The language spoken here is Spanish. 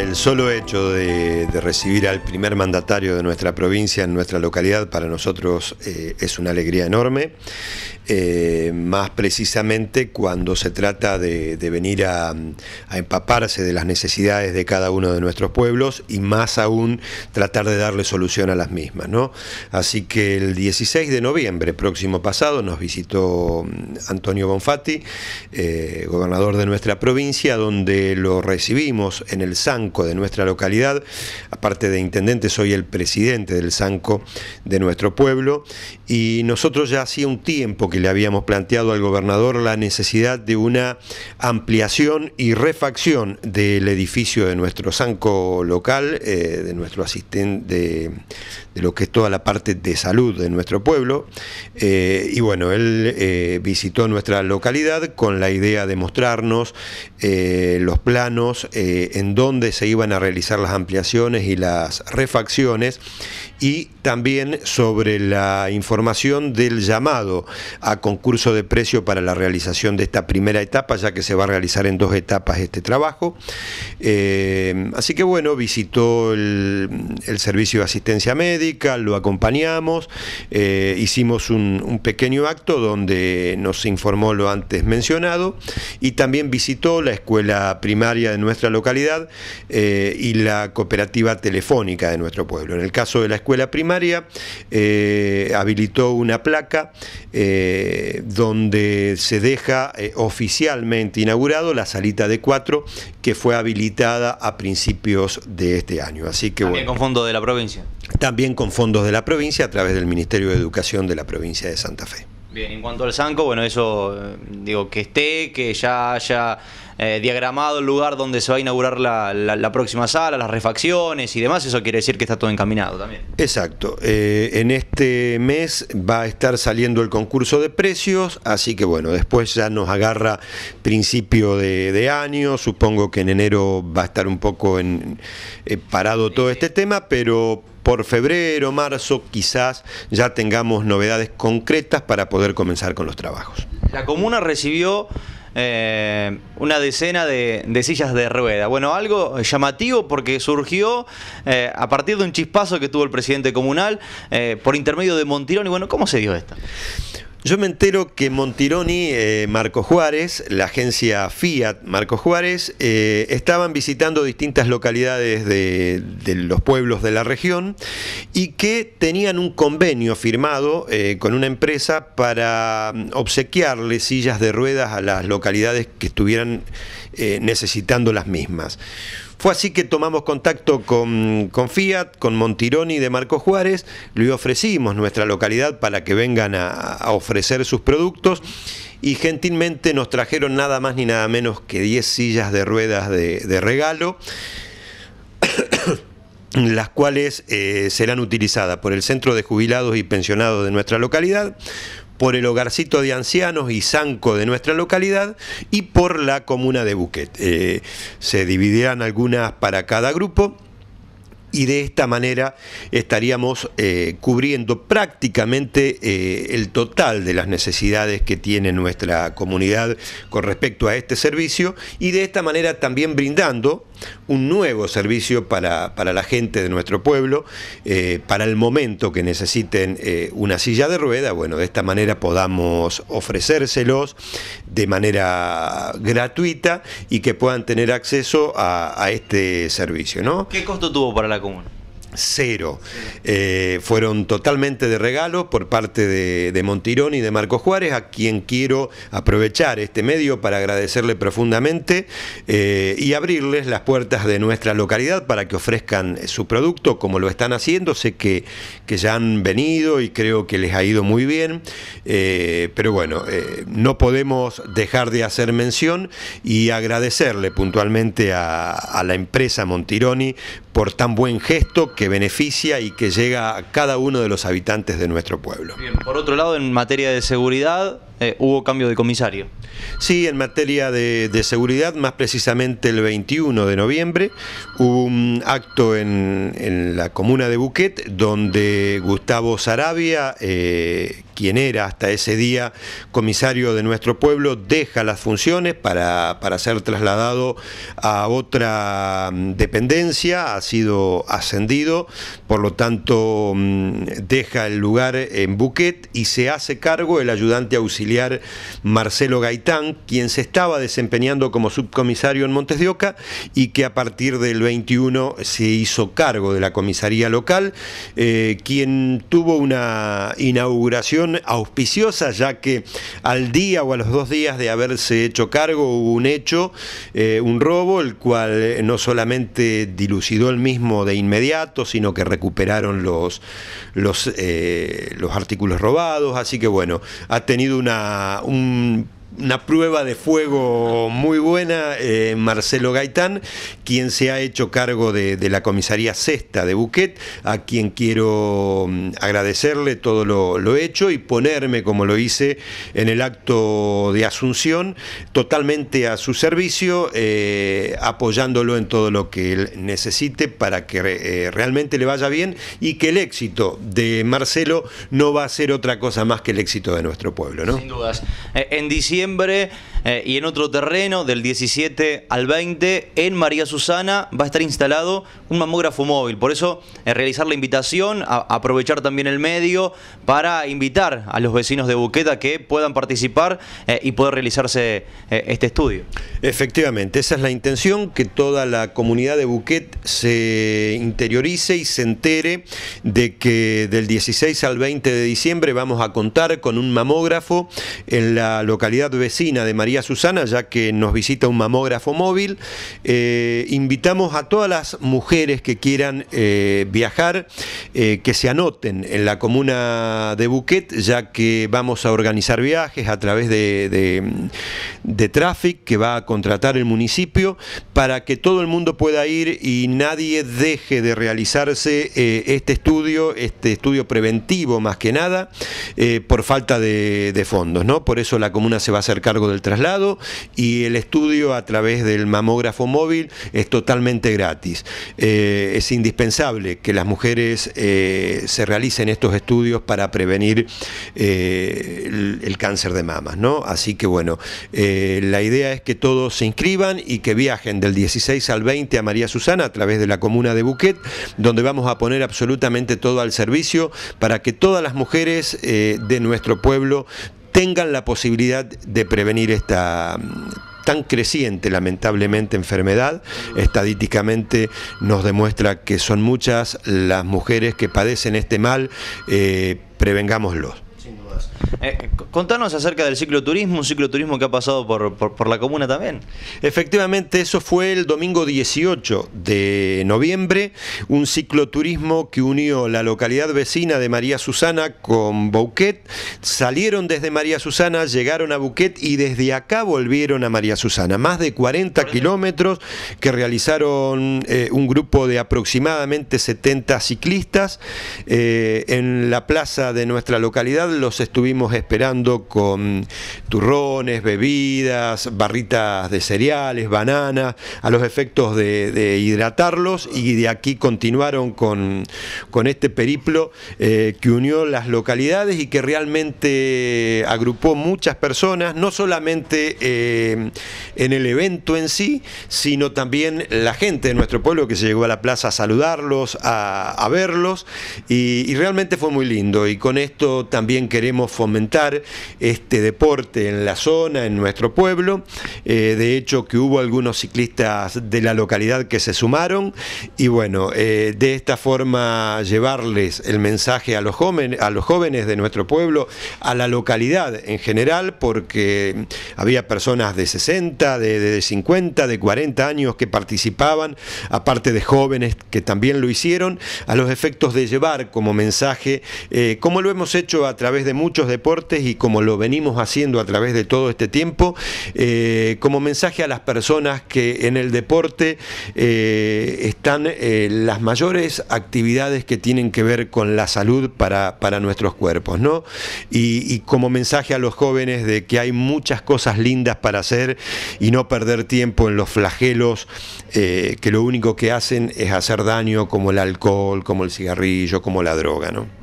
El solo hecho de, recibir al primer mandatario de nuestra provincia en nuestra localidad para nosotros eh, es una alegría enorme, eh, más precisamente cuando se trata de, venir a, empaparse de las necesidades de cada uno de nuestros pueblos y más aún tratar de darle solución a las mismas. ¿no? Así que el 16 de noviembre próximo pasado nos visitó mm, Antonio Bonfatti, eh, gobernador de nuestra provincia, donde lo recibimos en el San de nuestra localidad. Aparte de intendente, soy el presidente del Sanco de nuestro pueblo. Y nosotros ya hacía un tiempo que le habíamos planteado al gobernador la necesidad de una ampliación y refacción del edificio de nuestro Sanco local, eh, de nuestro asistente, de, lo que es toda la parte de salud de nuestro pueblo. Eh, y bueno, él eh, visitó nuestra localidad con la idea de mostrarnos los planos, en donde se se iban a realizar las ampliaciones y las refacciones y también sobre la información del llamado a concurso de precio para la realización de esta primera etapa, ya que se va a realizar en dos etapas este trabajo. Eh, así que bueno, visitó el, servicio de asistencia médica, lo acompañamos, eh, hicimos un pequeño acto donde nos informó lo antes mencionado y también visitó la escuela primaria de nuestra localidad, eh, y la cooperativa telefónica de nuestro pueblo. En el caso de la escuela primaria, eh, habilitó una placa eh, donde se deja oficialmente inaugurado la salita de cuatro que fue habilitada a principios de este año. Así que También con fondos de la provincia. También con fondos de la provincia a través del Ministerio de Educación de la provincia de Santa Fe. Bien, en cuanto al Sanco, bueno, eso, eh, digo, que esté, que ya haya eh, diagramado el lugar donde se va a inaugurar la, la, próxima sala, las refacciones y demás, eso quiere decir que está todo encaminado también. Exacto. Eh, en este mes va a estar saliendo el concurso de precios, así que bueno, después ya nos agarra principio de, año, supongo que en enero va a estar un poco en, parado todo este tema, pero por febrero, marzo, quizás ya tengamos novedades concretas para poder comenzar con los trabajos. La comuna recibió eh, una decena de, sillas de rueda. Bueno, algo llamativo porque surgió eh, a partir de un chispazo que tuvo el presidente comunal eh, por intermedio de Montirón. Y bueno, ¿cómo se dio esto? Yo me entero que Montironi, eh, Marco Juárez, la agencia Fiat Marco Juárez, eh, estaban visitando distintas localidades de, los pueblos de la región y que tenían un convenio firmado eh, con una empresa para mm, obsequiarle sillas de ruedas a las localidades que estuvieran necesitando las mismas. Fue así que tomamos contacto con, Fiat, con Montironi de Marco Juárez, le ofrecimos nuestra localidad para que vengan a, ofrecer sus productos y gentilmente nos trajeron nada más ni nada menos que 10 sillas de ruedas de, regalo. las cuales eh, serán utilizadas por el Centro de Jubilados y Pensionados de nuestra localidad, por el hogarcito de ancianos y Zanco de nuestra localidad y por la comuna de Buquet. Eh, se dividirán algunas para cada grupo y de esta manera estaríamos eh, cubriendo prácticamente eh, el total de las necesidades que tiene nuestra comunidad con respecto a este servicio y de esta manera también brindando un nuevo servicio para, la gente de nuestro pueblo, eh, para el momento que necesiten eh, una silla de rueda, bueno, de esta manera podamos ofrecérselos de manera gratuita y que puedan tener acceso a, este servicio. ¿Qué costo tuvo para la comuna? cero. Eh, fueron totalmente de regalo por parte de, Montironi y de Marco Juárez, a quien quiero aprovechar este medio para agradecerle profundamente eh, y abrirles las puertas de nuestra localidad para que ofrezcan su producto como lo están haciendo. Sé que, que ya han venido y creo que les ha ido muy bien, eh, pero bueno, no podemos dejar de hacer mención y agradecerle puntualmente a la empresa Montironi por tan buen gesto que beneficia y que llega a cada uno de los habitantes de nuestro pueblo. por otro lado, en materia de seguridad, eh, hubo cambio de comisario. Sí, en materia de, seguridad, más precisamente el 21 de noviembre, hubo un acto en, la comuna de Buquet donde Gustavo Sarabia, eh, quien era hasta ese día comisario de nuestro pueblo, deja las funciones para, para ser trasladado a otra mm, dependencia, ha sido ascendido, por lo tanto mm, deja el lugar en Buquet y se hace cargo el ayudante auxiliar Marcelo Gaitán, quien se estaba desempeñando como subcomisario en Montes de Oca y que a partir del 21 se hizo cargo de la comisaría local, eh, quien tuvo una inauguración auspiciosa, ya que al día o a los dos días de haberse hecho cargo hubo un hecho, eh, un robo, el cual no solamente dilucidó el mismo de inmediato, sino que recuperaron los, los, eh, los artículos robados, así que bueno, ha tenido una un una prueba de fuego muy buena, eh, Marcelo Gaitán, quien se ha hecho cargo de, la comisaría sexta de Buquet, a quien quiero mm, agradecerle todo lo, hecho y ponerme, como lo hice en el acto de Asunción, totalmente a su servicio, eh, apoyándolo en todo lo que él necesite para que eh, realmente le vaya bien y que el éxito de Marcelo no va a ser otra cosa más que el éxito de nuestro pueblo. ¿no? Sin dudas. En diciembre eh, y en otro terreno del 17 al 20 en María Susana va a estar instalado un mamógrafo móvil. Por eso eh, realizar la invitación, aprovechar también el medio para invitar a los vecinos de Buqueta que puedan participar eh, y poder realizarse este estudio. Efectivamente, esa es la intención, que toda la comunidad de Buquet se interiorice y se entere de que del 16 al 20 de diciembre vamos a contar con un mamógrafo en la localidad vecina de María Susana, ya que nos visita un mamógrafo móvil. Eh, invitamos a todas las mujeres que quieran eh, viajar, eh, que se anoten en la comuna de Buquet, ya que vamos a organizar viajes a través de, de, Traffic, que va a contratar el municipio, para que todo el mundo pueda ir y nadie deje de realizarse este estudio, este estudio preventivo más que nada, por falta de, de fondos. ¿no? Por eso la comuna se va hacer cargo del traslado y el estudio a través del mamógrafo móvil es totalmente gratis. Eh, es indispensable que las mujeres eh, se realicen estos estudios para prevenir eh, el, cáncer de mamas, ¿no? Así que bueno, la idea es que todos se inscriban y que viajen del 16 al 20 a María Susana a través de la comuna de Buquet, donde vamos a poner absolutamente todo al servicio para que todas las mujeres de nuestro pueblo tengan la posibilidad de prevenir esta mm, tan creciente, lamentablemente, enfermedad. Estadísticamente nos demuestra que son muchas las mujeres que padecen este mal. Eh, prevengámoslo. Eh, contanos acerca del cicloturismo, un cicloturismo que ha pasado por, la comuna también. Efectivamente, eso fue el domingo 18 de noviembre, un cicloturismo que unió la localidad vecina de María Susana con Bouquet. Salieron desde María Susana, llegaron a Bouquet y desde acá volvieron a María Susana. Más de 40 kilómetros que realizaron eh, un grupo de aproximadamente 70 ciclistas eh, en la plaza de nuestra localidad. Los estuvimos esperando con turrones, bebidas, barritas de cereales, bananas, a los efectos de, hidratarlos y de aquí continuaron con, con este periplo eh, que unió las localidades y que realmente agrupó muchas personas, no solamente eh, en el evento en sí, sino también la gente de nuestro pueblo que se llegó a la plaza a saludarlos, a, verlos y, y realmente fue muy lindo y con esto también queremos fomentar fomentar este deporte en la zona, en nuestro pueblo. Eh, de hecho, que hubo algunos ciclistas de la localidad que se sumaron y bueno, eh, de esta forma llevarles el mensaje a los, jóvenes, a los jóvenes de nuestro pueblo, a la localidad en general, porque había personas de 60, de, 50, de 40 años que participaban, aparte de jóvenes que también lo hicieron, a los efectos de llevar como mensaje, eh, como lo hemos hecho a través de muchos deportes, y como lo venimos haciendo a través de todo este tiempo, eh, como mensaje a las personas que en el deporte eh, están eh, las mayores actividades que tienen que ver con la salud para, nuestros cuerpos, ¿no? Y, y, como mensaje a los jóvenes de que hay muchas cosas lindas para hacer y no perder tiempo en los flagelos que lo único que hacen es hacer daño como el alcohol, como el cigarrillo, como la droga, ¿no?